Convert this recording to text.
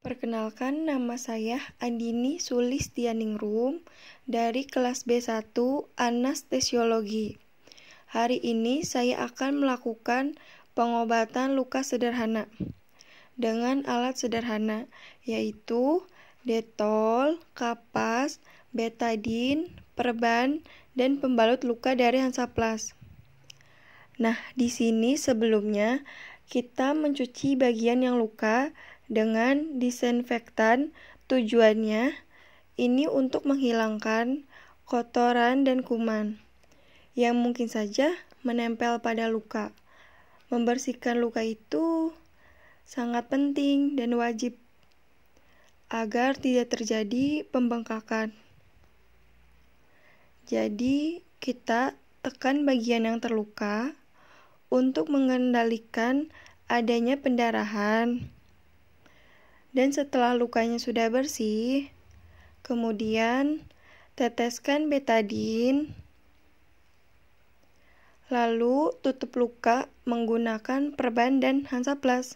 Perkenalkan, nama saya Andini Sulistianingrum dari kelas B1 Anestesiologi. Hari ini saya akan melakukan pengobatan luka sederhana dengan alat sederhana yaitu detol, kapas, betadin, perban, dan pembalut luka dari Hansaplast. Nah, di sini sebelumnya kita mencuci bagian yang luka dengan disinfektan. Tujuannya ini untuk menghilangkan kotoran dan kuman yang mungkin saja menempel pada luka. Membersihkan luka itu sangat penting dan wajib agar tidak terjadi pembengkakan. Jadi, kita tekan bagian yang terluka untuk mengendalikan adanya pendarahan dan setelah lukanya sudah bersih, kemudian teteskan betadine, lalu tutup luka menggunakan perban dan hansaplast.